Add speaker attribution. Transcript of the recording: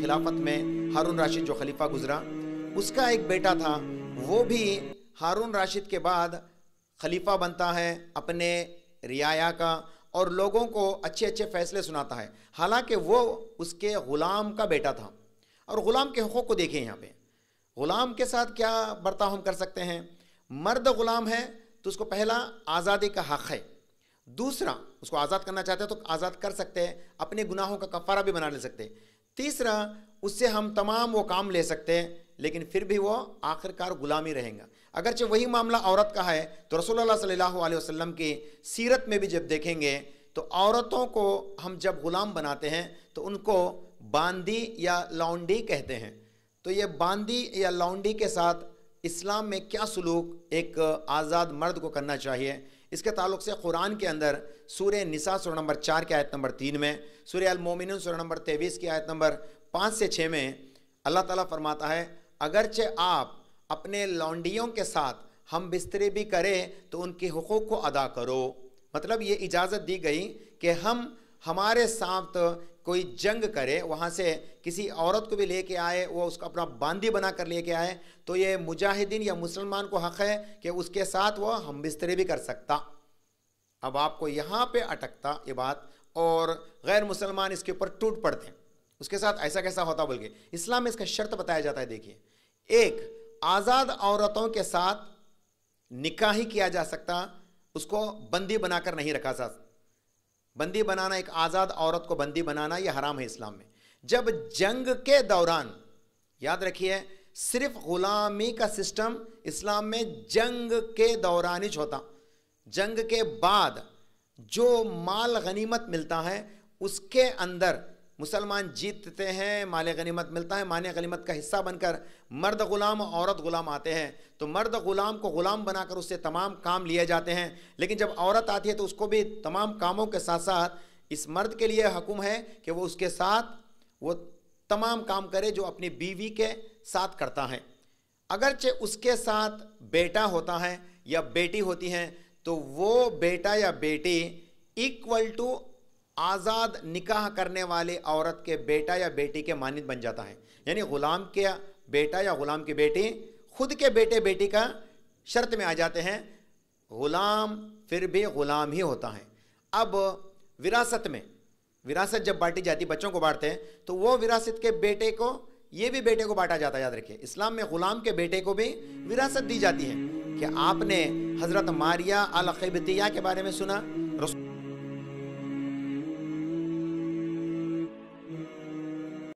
Speaker 1: खिलाफत में हारून राशिद जो खलीफा गुजरा उसका एक बेटा था वो भी हारून राशिद के बाद खलीफा बनता है अपने रियाया का और लोगों को अच्छे अच्छे फैसले सुनाता है हालांकि वो उसके ग़ुलाम का बेटा था और ग़ुलाम के हक़ों को देखें यहाँ पे ग़ुलाम के साथ क्या बर्ताव हम कर सकते हैं मर्द ग़ुलाम है तो उसको पहला आज़ादी का हक़ है दूसरा उसको आज़ाद करना चाहते हैं तो आज़ाद कर सकते हैं अपने गुनाहों का कफ़ारा भी बना ले सकते हैं तीसरा उससे हम तमाम वो काम ले सकते हैं लेकिन फिर भी वो आखिरकार गुलामी रहेगा अगरचे वही मामला औरत का है तो रसोल्ला सल्ला वसलम की सीरत में भी जब देखेंगे तो औरतों को हम जब गुलाम बनाते हैं तो उनको बांदी या लौंडी कहते हैं तो ये बांदी या लौंडी के साथ इस्लाम में क्या सलूक एक आज़ाद मर्द को करना चाहिए इसके ताल्लुक से कुरान के अंदर सूर्य निसा सुर नंबर चार की आयत नंबर तीन में सूर्य अलमोमिन सुर नंबर तेईस की आयत नंबर पाँच से छः में अल्लाह ताला फरमाता है अगरचे आप अपने लौंडियों के साथ हम बिस्तरे भी करें तो उनके हकूक़ को अदा करो मतलब ये इजाज़त दी गई कि हम हमारे साथ कोई जंग करे वहाँ से किसी औरत को भी लेके आए वो उसको अपना बांदी बना कर लेके आए तो ये मुजाहिदीन या मुसलमान को हक़ है कि उसके साथ वह हम बिस्तरे भी कर सकता अब आपको यहाँ पे अटकता ये बात और गैर मुसलमान इसके ऊपर टूट पड़ते हैं उसके साथ ऐसा कैसा होता बोल के इस्लाम में इसका शर्त बताया जाता है देखिए एक आज़ाद औरतों के साथ निकाह ही किया जा सकता उसको बंदी बनाकर नहीं रखा जा बंदी बनाना एक आज़ाद औरत को बंदी बनाना यह हराम है इस्लाम में जब जंग के दौरान याद रखिए सिर्फ गुलामी का सिस्टम इस्लाम में जंग के दौरान ही होता जंग के बाद जो माल गनीमत मिलता है उसके अंदर मुसलमान जीतते हैं माल गनीमत मिलता है मान गनीमत का हिस्सा बनकर मर्द ग़ुलाम और औरत ग़ुलाम आते हैं तो मर्द ग़ुलाम को ग़ुलाम बनाकर उससे तमाम काम लिए जाते हैं लेकिन जब औरत आती है तो उसको भी तमाम कामों के साथ साथ इस मर्द के लिए हुक्म है कि वो उसके साथ वो तमाम काम करे जो अपनी बीवी के साथ करता है अगरचे उसके साथ बेटा होता है या बेटी होती हैं तो वो बेटा या बेटी इक्वल टू आज़ाद निकाह करने वाले औरत के बेटा या बेटी के मानद बन जाता है यानी ग़ुलाम के बेटा या ग़ुलाम की बेटी खुद के बेटे बेटी का शर्त में आ जाते हैं ग़ुलाम फिर भी ग़ुलाम ही होता है अब विरासत में विरासत जब बांटी जाती बच्चों को बांटते हैं तो वो विरासत के बेटे को ये भी बेटे को बांटा जाता याद रखिए इस्लाम में ग़ुलाम के बेटे को भी विरासत दी जाती है कि आपने हज़रत मारिया अलखबतिया के बारे में सुना रसूल